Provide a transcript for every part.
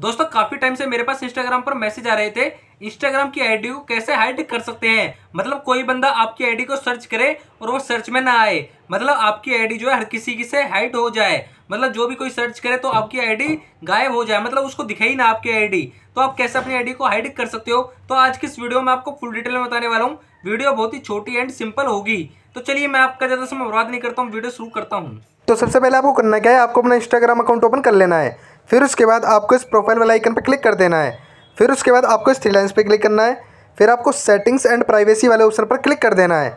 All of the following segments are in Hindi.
दोस्तों काफी टाइम से मेरे पास इंस्टाग्राम पर मैसेज आ रहे थे इंस्टाग्राम की आईडी को कैसे हाइड कर सकते हैं मतलब कोई बंदा आपकी आईडी को सर्च करे और वो सर्च में ना आए मतलब आपकी आईडी जो है हर किसी की से हाइड हो जाए मतलब जो भी कोई सर्च करे तो आपकी आईडी गायब हो जाए मतलब उसको दिखे ही ना आपकी आईडी तो आप कैसे अपनी आईडी को हाइड कर सकते हो तो आज की इस वीडियो में आपको फुल डिटेल में बताने वाला हूँ वीडियो बहुत ही छोटी एंड सिंपल होगी तो चलिए मैं आपका ज़्यादा समय बर्बाद नहीं करता हूँ वीडियो शुरू करता हूँ तो सबसे पहले आपको करना क्या है आपको अपना इंस्टाग्राम अकाउंट ओपन कर लेना है फिर उसके बाद आपको इस प्रोफाइल वाला आइकन पर क्लिक कर देना है फिर उसके बाद आपको इस थ्री लाइन्स पर क्लिक करना है फिर आपको सेटिंग्स एंड प्राइवेसी वाले ऑप्शन पर क्लिक कर देना है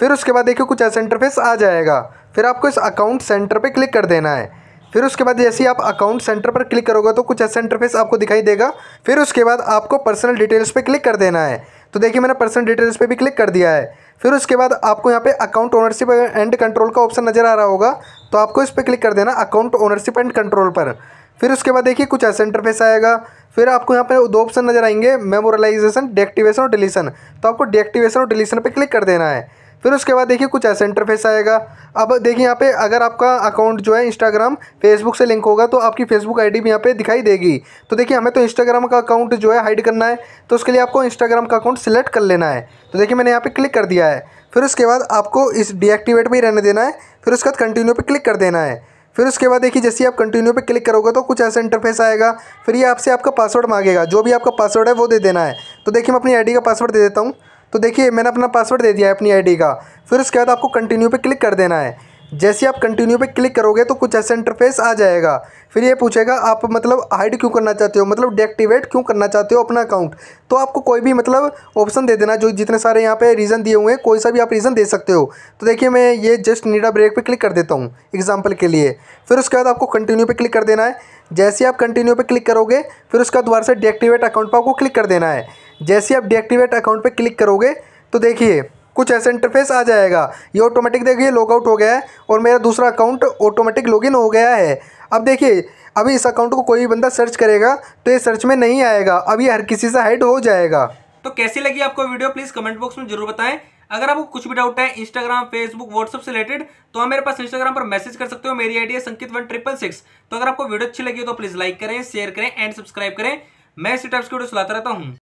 फिर उसके बाद देखिए कुछ ऐसा इंटरफेस आ जाएगा फिर आपको इस अकाउंट सेंटर पर क्लिक कर देना है फिर उसके बाद जैसे ही आप अकाउंट सेंटर पर क्लिक करोगे तो कुछ ऐसा इंटरफेस आपको दिखाई देगा फिर उसके बाद आपको पर्सनल डिटेल्स पर क्लिक कर देना है तो देखिए मैंने पर्सनल डिटेल्स पर भी क्लिक कर दिया है फिर उसके बाद आपको यहाँ पे अकाउंट ओनरशिप एंड कंट्रोल का ऑप्शन नज़र आ रहा होगा तो आपको इस पर क्लिक कर देना अकाउंट ओनरशिप एंड कंट्रोल पर फिर उसके बाद देखिए कुछ ऐसा इंटरफेस आएगा फिर आपको यहाँ पे दो ऑप्शन नजर आएंगे मेमोरलाइजेशन डेक्टिवेशन और डिलीशन तो आपको डेक्टिवेशन और डिलीशन पर क्लिक कर देना है फिर उसके बाद देखिए कुछ ऐसा इंटरफेस आएगा अब देखिए यहाँ पे अगर आपका अकाउंट जो है इंस्टाग्राम फेसबुक से लिंक होगा तो आपकी फेसबुक आईडी भी यहाँ पे दिखाई देगी तो देखिए हमें तो इंस्टाग्राम का अकाउंट जो है हाइड करना है तो उसके लिए आपको इंस्टाग्राम का अकाउंट सिलेक्ट कर लेना है तो देखिए मैंने यहाँ पर क्लिक कर दिया है फिर उसके बाद आपको इस डीएक्टिवेट पर ही रहने देना है फिर उसके बाद कंटिन्यू पर क्लिक कर देना है फिर उसके बाद देखिए जैसे ही आप कंटिन्यू पे क्लिक करोगे तो कुछ ऐसा इंटरफेस आएगा फिर ये आपसे आपका पासवर्ड मांगेगा जो भी आपका पासवर्ड है वो दे देना है तो देखिए मैं अपनी आईडी का पासवर्ड दे देता हूँ तो देखिए मैंने अपना पासवर्ड दे दिया है अपनी आईडी का फिर उसके बाद आपको कंटिन्यू पे क्लिक कर देना है जैसे आप कंटिन्यू पे क्लिक करोगे तो कुछ ऐसा इंटरफेस आ जाएगा फिर ये पूछेगा आप मतलब हाइड क्यों करना चाहते हो मतलब डीएक्टिवेट क्यों करना चाहते हो अपना अकाउंट तो आपको कोई भी मतलब ऑप्शन दे देना जो जितने सारे यहाँ पे रीज़न दिए हुए हैं कोई सा भी आप रीज़न दे सकते हो तो देखिए मैं ये जस्ट नीडा ब्रेक पर क्लिक कर देता हूँ एग्जाम्पल के लिए फिर उसके बाद आपको कंटिन्यू पर क्लिक कर देना है जैसे आप कंटिन्यू पर क्लिक करोगे फिर उसके बाद दोबारा से डीएक्टिवेट अकाउंट पर आपको क्लिक कर देना है जैसे आप डीएक्टिवेट अकाउंट पर क्लिक करोगे तो देखिए कुछ ऐसा इंटरफेस आ जाएगा ये ऑटोमेटिक देखिए लॉग आउट हो गया है और मेरा दूसरा अकाउंट ऑटोमेटिक लॉगिन हो गया है अब देखिए अभी इस अकाउंट को कोई भी बंदा सर्च करेगा तो ये सर्च में नहीं आएगा अब ये हर किसी से हाइड हो जाएगा तो कैसी लगी आपको वीडियो प्लीज़ कमेंट बॉक्स में जरूर बताएं अगर आपको कुछ भी डाउट है इंस्टाग्राम फेसबुक व्हाट्सअप से रिलेटेड तो आप मेरे पास इंस्टाग्राम पर मैसेज कर सकते हो मेरी आईडी है संकित वन ट्रिपल सिक्स तो अगर आपको वीडियो अच्छी लगी हो तो प्लीज़ लाइक करें शेयर करें एंड सब्सक्राइब करें मैं इसी टाइप्स की वीडियो चलाता रहता हूँ